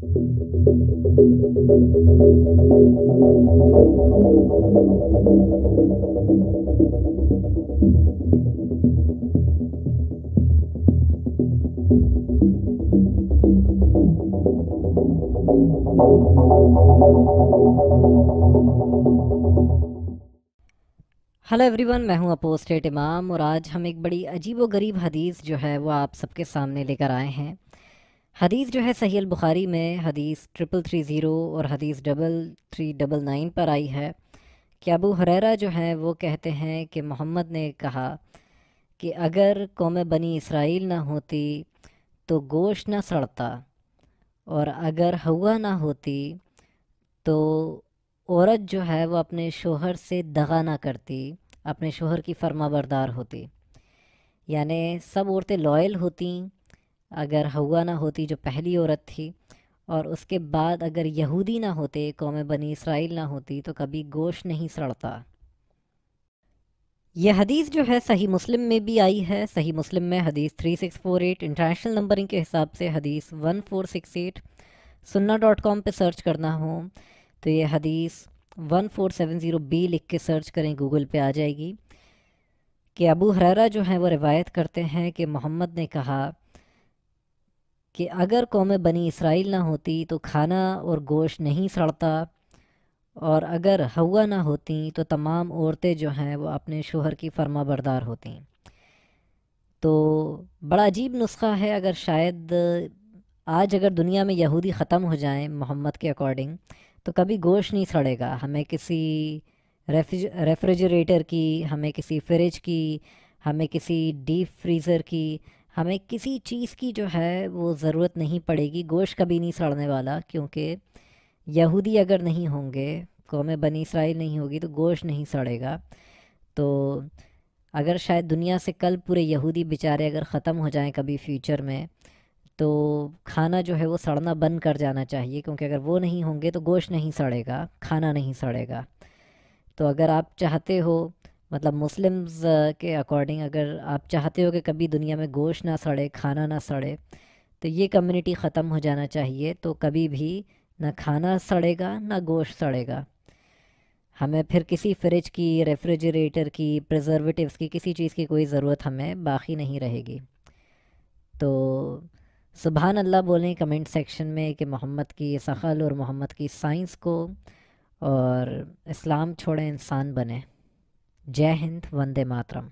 hello everyone मैं हूं apostate इमाम और आज हम एक बड़ी अजीब व गरीब हदीस जो है वो आप सबके सामने लेकर आए हैं हदीस जो है सही बुखारी में हदीस ट्रिपल थ्री ज़ीरो और हदीस डबल थ्री डबल नाइन पर आई है कि अबू हरेरा जो हैं वो कहते हैं कि मोहम्मद ने कहा कि अगर कौम बनी इसराइल ना होती तो गोश ना सड़ता और अगर हवा ना होती तो औरत जो है वो अपने शोहर से दगा ना करती अपने शोहर की फर्मा बरदार होती यानी सब औरतें लॉयल होती अगर हवा ना होती जो पहली औरत थी और उसके बाद अगर यहूदी ना होते कौम बनी इसराइल ना होती तो कभी गोश नहीं सड़ता यह हदीस जो है सही मुस्लिम में भी आई है सही मुस्लिम में हदीस 3648 इंटरनेशनल नंबरिंग के हिसाब से हदीस 1468 सुन्ना डॉट कॉम पर सर्च करना हो तो यह हदीस ज़ीरो बी लिख के सर्च करें गूगल पे आ जाएगी कि अबू हरारा जो है वो रिवायत करते हैं कि मोहम्मद ने कहा कि अगर कौम बनी इसराइल ना होती तो खाना और गोश्त नहीं सड़ता और अगर हवा ना होती तो तमाम औरतें जो हैं वो अपने शोहर की फर्मा बरदार होती तो बड़ा अजीब नुस्खा है अगर शायद आज अगर दुनिया में यहूदी ख़त्म हो जाएं मोहम्मद के अकॉर्डिंग तो कभी गोश्त नहीं सड़ेगा हमें किसी रेफ्रिजरेटर की हमें किसी फ्रिज की हमें किसी डीप फ्रीज़र की हमें किसी चीज़ की जो है वो ज़रूरत नहीं पड़ेगी गोश्त कभी नहीं सड़ने वाला क्योंकि यहूदी अगर नहीं होंगे कौम बनी इसराइल नहीं होगी तो गोश्त नहीं सड़ेगा तो अगर शायद दुनिया से कल पूरे यहूदी बेचारे अगर ख़त्म हो जाएं कभी फ्यूचर में तो खाना जो है वो सड़ना बंद कर जाना चाहिए क्योंकि अगर वो नहीं होंगे तो गोश्त नहीं सड़ेगा खाना नहीं सड़ेगा तो अगर आप चाहते हो मतलब मुस्लिम्स के अकॉर्डिंग अगर आप चाहते हो कि कभी दुनिया में गोश्त ना सड़े खाना ना सड़े तो ये कम्युनिटी ख़त्म हो जाना चाहिए तो कभी भी ना खाना सड़ेगा ना गोश्त सड़ेगा हमें फिर किसी फ्रिज की रेफ्रिजरेटर की प्रिजर्वेटिव की किसी चीज़ की कोई ज़रूरत हमें बाकी नहीं रहेगी तो सुबहान अल्लाह बोलें कमेंट सेक्शन में कि मोहम्मद की सखल और मोहम्मद की साइंस को और इस्लाम छोड़ें इंसान बने जय हिंद वंदे मातरम